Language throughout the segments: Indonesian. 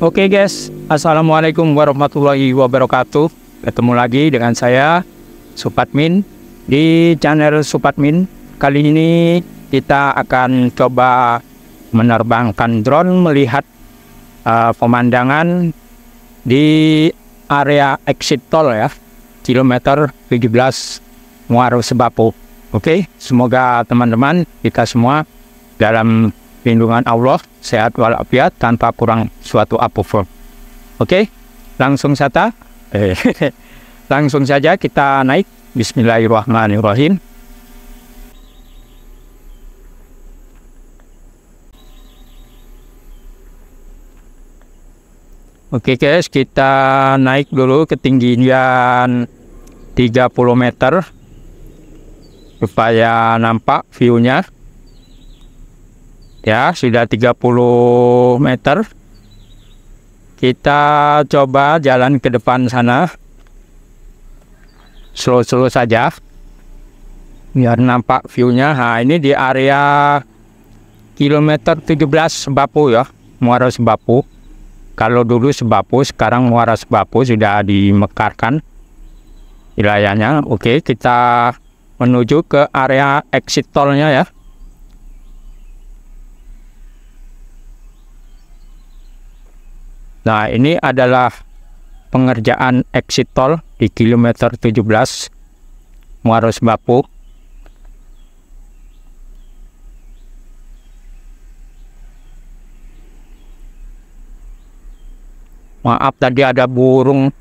Oke okay guys, Assalamualaikum warahmatullahi wabarakatuh. Ketemu lagi dengan saya, Supatmin. Di channel Supatmin, kali ini kita akan coba menerbangkan drone melihat uh, pemandangan di area exit tol ya, kilometer 17 Muaro Sebapu. Oke, okay? semoga teman-teman kita semua dalam lindungan Allah sehat walafiat tanpa kurang suatu apapun. Oke, langsung saja, langsung saja kita naik. Bismillahirrahmanirrahim. Oke guys, kita naik dulu ketinggian 30 meter supaya nampak view-nya ya sudah 30 meter kita coba jalan ke depan sana slow-slow saja biar nampak viewnya nah ini di area kilometer 17 Sebapu ya Muara Sebapu kalau dulu Sebapu sekarang Muara Sebapu sudah dimekarkan wilayahnya oke kita menuju ke area exit tolnya ya Nah, ini adalah pengerjaan exit tol di kilometer 17 Muaro Sembapu. Maaf tadi ada burung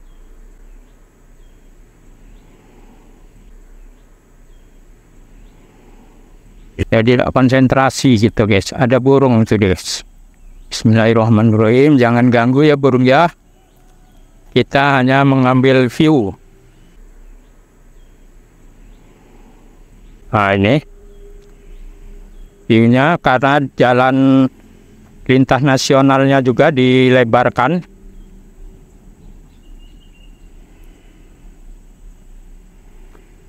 jadi konsentrasi gitu guys ada burung itu guys Bismillahirrahmanirrahim. Jangan ganggu ya burung ya. Kita hanya mengambil view. Nah ini. Viewnya karena jalan lintas nasionalnya juga dilebarkan.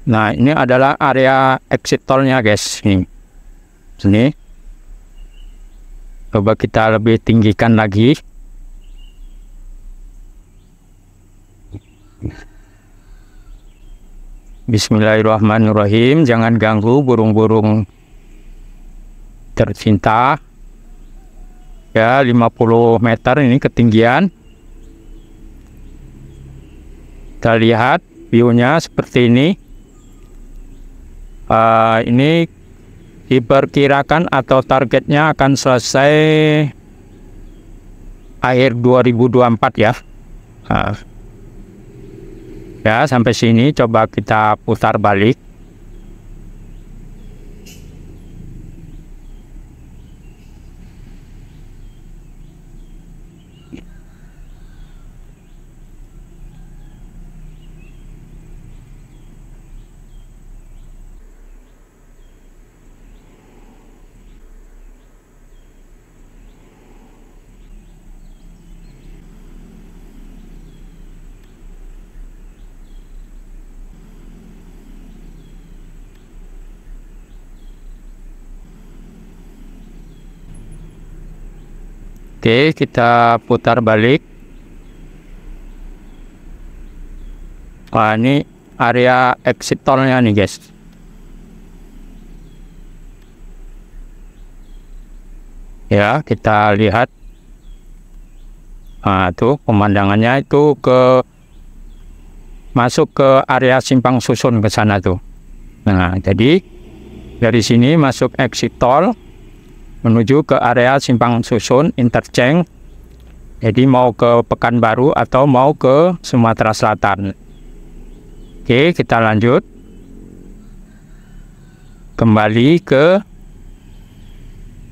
Nah ini adalah area exit tolnya guys. Ini. Sini coba kita lebih tinggikan lagi Bismillahirrahmanirrahim jangan ganggu burung-burung tercinta ya 50 meter ini ketinggian kita lihat view-nya seperti ini uh, ini diperkirakan atau targetnya akan selesai akhir 2024 ya ah. ya sampai sini coba kita putar balik Oke, kita putar balik. Wah, ini area exit tolnya nih, guys. Ya, kita lihat. Nah, tuh pemandangannya itu ke masuk ke area simpang susun ke sana tuh. Nah, jadi dari sini masuk exit tol menuju ke area simpang susun interchange jadi mau ke Pekanbaru atau mau ke Sumatera Selatan oke kita lanjut kembali ke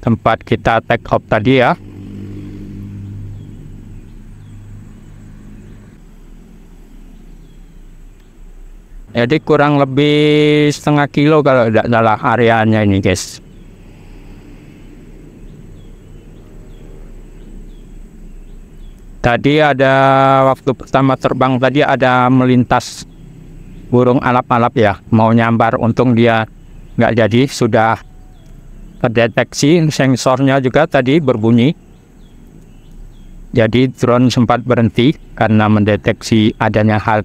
tempat kita take off tadi ya jadi kurang lebih setengah kilo kalau tidak salah areanya ini guys tadi ada waktu pertama terbang tadi ada melintas burung alap-alap ya mau nyambar untung dia nggak jadi sudah terdeteksi sensornya juga tadi berbunyi jadi drone sempat berhenti karena mendeteksi adanya hal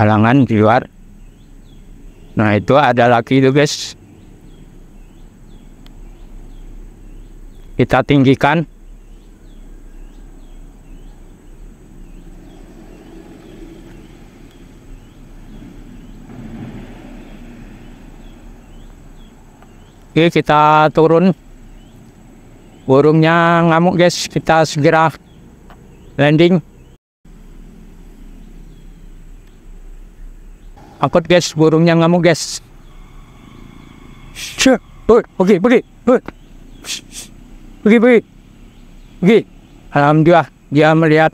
halangan di luar nah itu ada lagi itu guys kita tinggikan Oke kita turun burungnya ngamuk guys kita segera landing angkut guys burungnya ngamuk guys oke, pergi pergi pergi pergi alhamdulillah dia melihat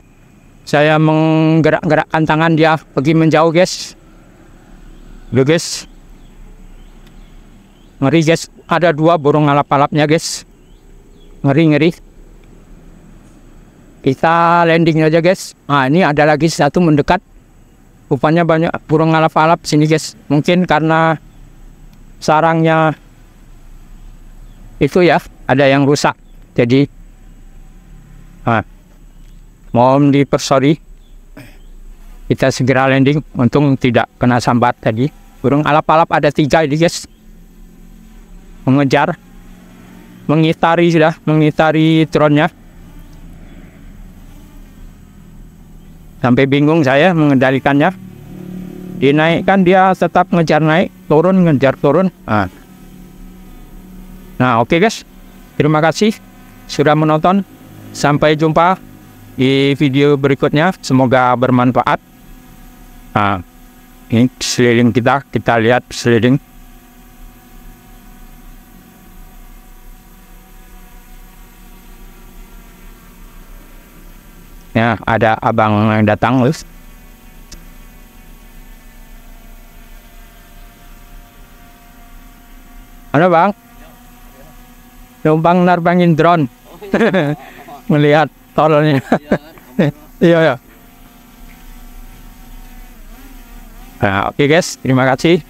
saya menggerak-gerakkan tangan dia pergi menjauh guys Oke guys Ngeri guys, ada dua burung alap-alapnya guys. Ngeri-ngeri. Kita landing aja guys. Nah ini ada lagi satu mendekat. Rupanya banyak burung alap-alap sini guys. Mungkin karena sarangnya itu ya ada yang rusak. Jadi nah, mohon dipersori. Kita segera landing. Untung tidak kena sambat tadi. Burung alap-alap ada tiga ini guys mengejar mengitari sudah mengitari tronnya sampai bingung saya mengendalikannya dinaikkan dia tetap ngejar naik turun ngejar turun nah, nah oke okay guys terima kasih sudah menonton sampai jumpa di video berikutnya semoga bermanfaat nah, ini seliling kita kita lihat seliling Ya, ada abang yang datang terus. Ada bang? Numpang narbangin drone. Melihat tolnya, iya, iya. Nah, oke okay guys, terima kasih.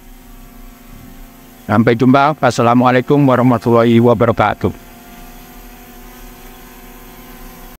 Sampai jumpa. Wassalamualaikum warahmatullahi wabarakatuh.